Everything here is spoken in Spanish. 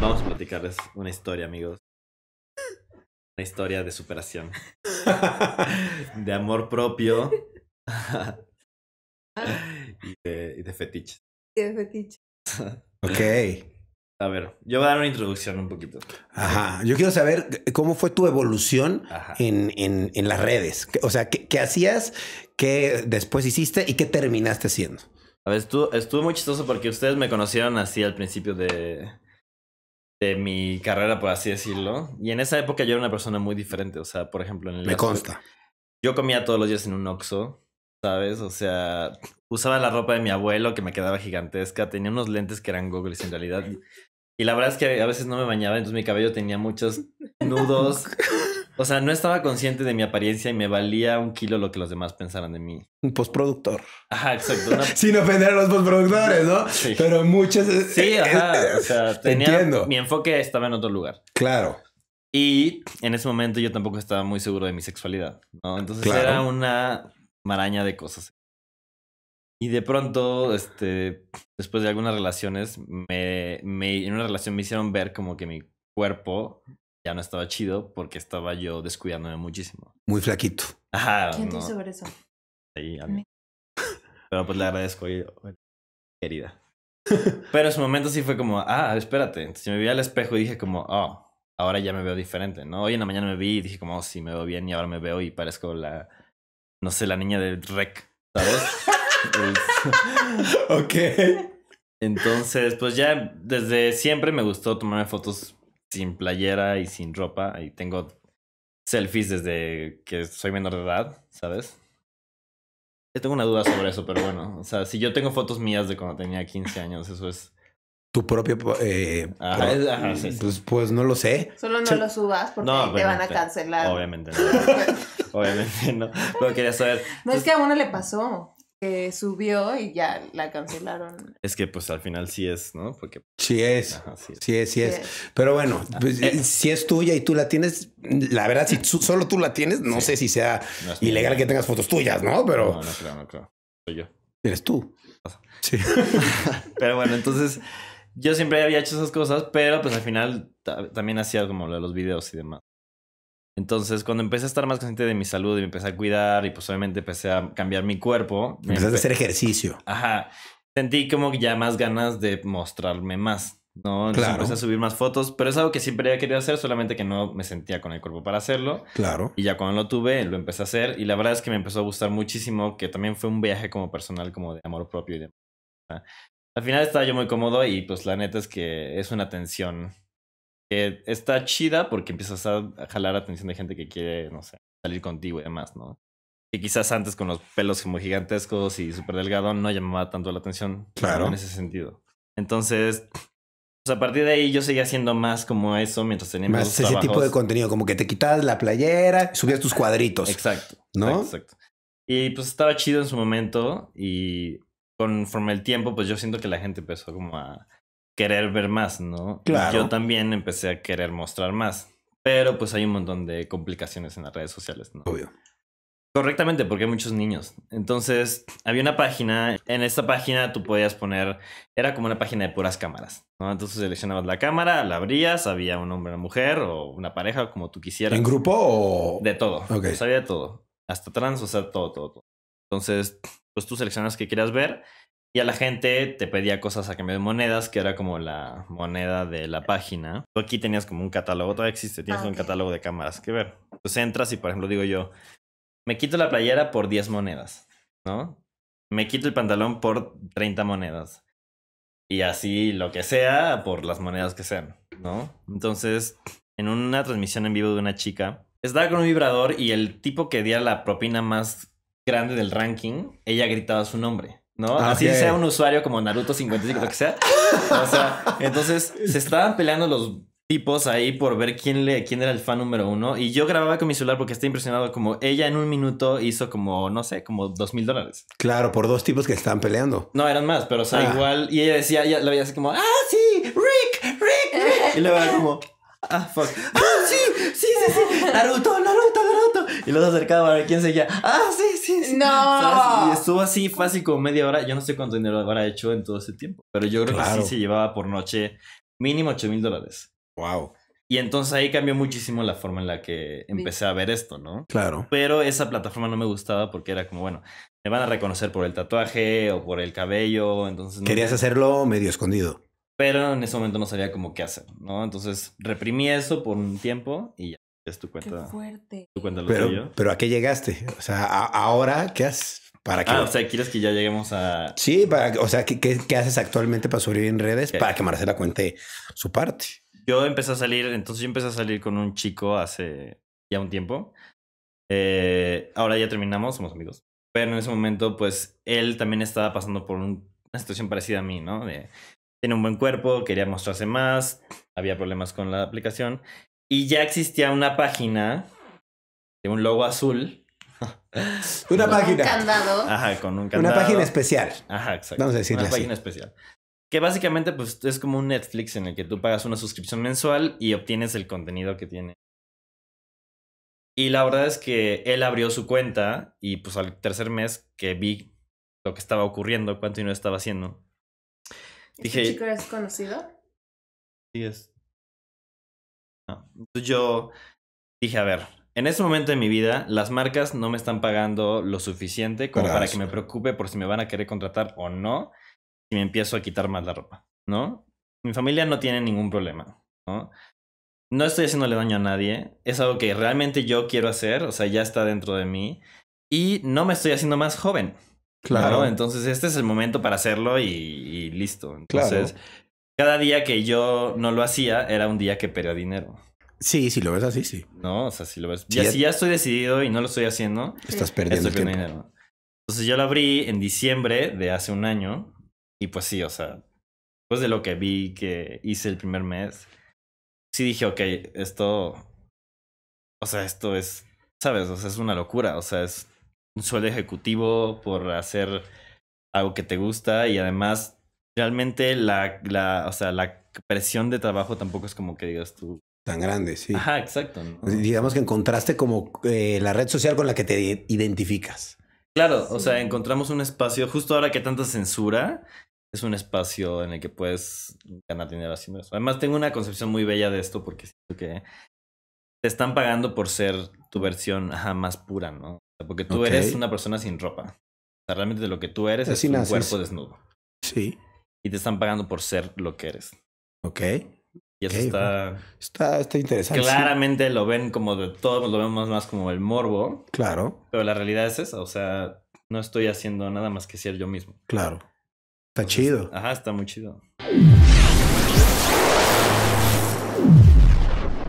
Vamos a platicarles una historia, amigos. Una historia de superación. de amor propio. y, de, fetiche. Y de fetiche. ok. A ver, yo voy a dar una introducción un poquito. Ajá, yo quiero saber cómo fue tu evolución en, las redes. O sea, ¿qué, qué hacías, qué después hiciste y qué terminaste haciendo? A ver, estuvo, muy chistoso porque ustedes me conocieron así al principio de, mi carrera, por así decirlo. Y en esa época yo era una persona muy diferente. O sea, por ejemplo, en el. Me consta. Yo comía todos los días en un Oxxo, ¿sabes? O sea, usaba la ropa de mi abuelo que me quedaba gigantesca. Tenía unos lentes que eran goggles en realidad. Y la verdad es que a veces no me bañaba, entonces mi cabello tenía muchos nudos. O sea, no estaba consciente de mi apariencia y me valía un kilo lo que los demás pensaran de mí. Un postproductor. Ajá, exacto. Sin ofender a los postproductores, ¿no? Sí. Pero muchos. Sí, ajá. O sea, tenía. Entiendo. Mi enfoque estaba en otro lugar. Claro. Y en ese momento yo tampoco estaba muy seguro de mi sexualidad, ¿no? Entonces era una maraña de cosas. Y de pronto, este, después de algunas relaciones, me, en una relación me hicieron ver como que mi cuerpo ya no estaba chido porque estaba yo descuidándome muchísimo. Muy flaquito. Ajá. ¿Quién sobre eso? Ahí, Pero pues le agradezco, querida. Pero en su momento sí fue como, ah, espérate. Entonces me vi al espejo y dije como, oh, ahora ya me veo diferente, ¿no? Hoy en la mañana me vi y dije como, oh, sí, me veo bien y ahora me veo y parezco la, no sé, la niña del rec, ¿sabes? ok. Entonces, pues ya desde siempre me gustó tomarme fotos sin playera y sin ropa. Y tengo selfies desde que soy menor de edad, ¿sabes? Yo tengo una duda sobre eso, pero bueno. O sea, si yo tengo fotos mías de cuando tenía 15 años, eso es. Tu propio. Eh, pues, pues no lo sé. Solo no lo subas porque te van a cancelar. Obviamente no. obviamente no. Pero quería saber. No es que a uno le pasó que subió y ya la cancelaron. Es que pues al final sí es, ¿no? Porque sí es, sí, es. Sí, es, Pero bueno, pues, eh, si es tuya y tú la tienes, la verdad si solo tú la tienes, no sé si sea ilegal que tengas fotos tuyas, ¿no? Pero no, no creo, no creo. Soy yo. Eres tú. Sí. pero bueno, entonces yo siempre había hecho esas cosas, pero pues al final también hacía como lo de los videos y demás. Entonces, cuando empecé a estar más consciente de mi salud y me empecé a cuidar y pues obviamente empecé a cambiar mi cuerpo. Empecé a hacer ejercicio. Ajá. Sentí como ya más ganas de mostrarme más, ¿no? claro. empecé a subir más fotos, pero es algo que siempre había querido hacer, solamente que no me sentía con el cuerpo para hacerlo. Claro. Y ya cuando lo tuve, lo empecé a hacer y la verdad es que me empezó a gustar muchísimo, que también fue un viaje como personal, como de amor propio y demás. Al final estaba yo muy cómodo y pues la neta es que es una tensión que está chida porque empiezas a jalar atención de gente que quiere, no sé, salir contigo y demás, ¿no? Que quizás antes con los pelos como gigantescos y súper delgado no llamaba tanto la atención. Claro. En ese sentido. Entonces, pues a partir de ahí yo seguía haciendo más como eso mientras tenía más ese tipo de contenido, como que te quitabas la playera, subías tus cuadritos. Exacto. ¿No? Exacto. Y pues estaba chido en su momento y conforme el tiempo, pues yo siento que la gente empezó como a querer ver más, ¿no? Claro. Yo también empecé a querer mostrar más. Pero pues hay un montón de complicaciones en las redes sociales, ¿no? Obvio. Correctamente, porque hay muchos niños. Entonces, había una página, en esta página tú podías poner, era como una página de puras cámaras, ¿no? Entonces seleccionabas la cámara, la abrías, había un hombre, una mujer o una pareja, como tú quisieras. ¿En grupo o...? De todo. Ok. había de todo. Hasta trans, o sea, todo, todo, todo. Entonces, pues tú seleccionas qué quieras ver y a la gente te pedía cosas a cambio de monedas, que era como la moneda de la página. Tú aquí tenías como un catálogo, todavía existe, tienes ah, un catálogo de cámaras que ver. Entonces pues entras y, por ejemplo, digo yo, me quito la playera por 10 monedas, ¿no? Me quito el pantalón por 30 monedas. Y así lo que sea, por las monedas que sean, ¿no? Entonces, en una transmisión en vivo de una chica, estaba con un vibrador y el tipo que diera la propina más grande del ranking, ella gritaba su nombre. ¿no? Ah, así sea un usuario como Naruto 55, lo que sea. O sea, entonces se estaban peleando los tipos ahí por ver quién, le, quién era el fan número uno. Y yo grababa con mi celular porque estaba impresionado como ella en un minuto hizo como, no sé, como dos mil dólares. Claro, por dos tipos que estaban peleando. No, eran más, pero sea, ah. igual. Y ella decía, ella la veía así como, ah, sí, Rick, Rick, Rick. Y luego era como, ah, fuck. Ah, sí, sí, sí, sí. Naruto, Naruto, y los acercaba a ver quién seguía. ¡Ah, sí, sí! sí. ¡No! Y estuvo así fácil como media hora. Yo no sé cuánto dinero habrá hecho en todo ese tiempo. Pero yo creo que sí se llevaba por noche mínimo 8 mil dólares. ¡Wow! Y entonces ahí cambió muchísimo la forma en la que empecé a ver esto, ¿no? Claro. Pero esa plataforma no me gustaba porque era como, bueno, me van a reconocer por el tatuaje o por el cabello, entonces... Querías hacerlo medio escondido. Pero en ese momento no sabía cómo qué hacer, ¿no? Entonces reprimí eso por un tiempo y ya. Es tu cuenta. fuerte. Tu cuenta pero, pero ¿a qué llegaste? O sea, ¿ahora qué haces? ¿Para qué? Ah, o sea, ¿quieres que ya lleguemos a...? Sí, para, o sea, ¿qué, haces actualmente para subir en redes? Para que Marcela cuente su parte. Yo empecé a salir, entonces yo empecé a salir con un chico hace ya un tiempo. Eh, ahora ya terminamos, somos amigos. Pero en ese momento, pues, él también estaba pasando por una situación parecida a mí, ¿no? De, tiene un buen cuerpo, quería mostrarse más, había problemas con la aplicación. Y ya existía una página de un logo azul. una página. Un candado. Ajá, con un candado. Una página especial. Ajá, exacto. Vamos a Una página especial. Que básicamente pues es como un Netflix en el que tú pagas una suscripción mensual y obtienes el contenido que tiene. Y la verdad es que él abrió su cuenta y pues al tercer mes que vi lo que estaba ocurriendo, cuánto dinero estaba haciendo. ¿Este dije, chico es conocido? Sí, es yo dije, a ver, en este momento de mi vida, las marcas no me están pagando lo suficiente como para, que me preocupe por si me van a querer contratar o no, si me empiezo a quitar más la ropa, ¿no? Mi familia no tiene ningún problema, ¿no? No estoy haciéndole daño a nadie, es algo que realmente yo quiero hacer, o sea, ya está dentro de mí, y no me estoy haciendo más joven. Claro. Entonces, este es el momento para hacerlo y, listo. Entonces, cada día que yo no lo hacía era un día que perdía dinero. Sí, sí lo ves así, sí. No, o sea, si lo ves. ya, si ya estoy decidido y no lo estoy haciendo, estás perdiendo, dinero. Entonces yo lo abrí en diciembre de hace un año y pues sí, o sea, después de lo que vi que hice el primer mes, sí dije, ok, esto, o sea, esto es, ¿sabes? O sea, es una locura, o sea, es un sueldo ejecutivo por hacer algo que te gusta y además realmente la, o sea, la presión de trabajo tampoco es como que digas tú. Tan grande, sí. Ajá, exacto. Digamos que encontraste como eh, la red social con la que te identificas. Claro, o sea, encontramos un espacio, justo ahora que tanta censura, es un espacio en el que puedes ganar dinero haciendo eso. Además, tengo una concepción muy bella de esto porque siento que te están pagando por ser tu versión ajá, más pura, ¿no? Porque tú eres una persona sin ropa. O sea, realmente lo que tú eres es un cuerpo desnudo. Sí y te están pagando por ser lo que eres. Ok. Y eso está, está, interesante. Claramente lo ven como de todos, lo vemos más como el morbo. Claro. Pero la realidad es esa. O sea, no estoy haciendo nada más que ser yo mismo. Claro. Está chido. Ajá, está muy chido.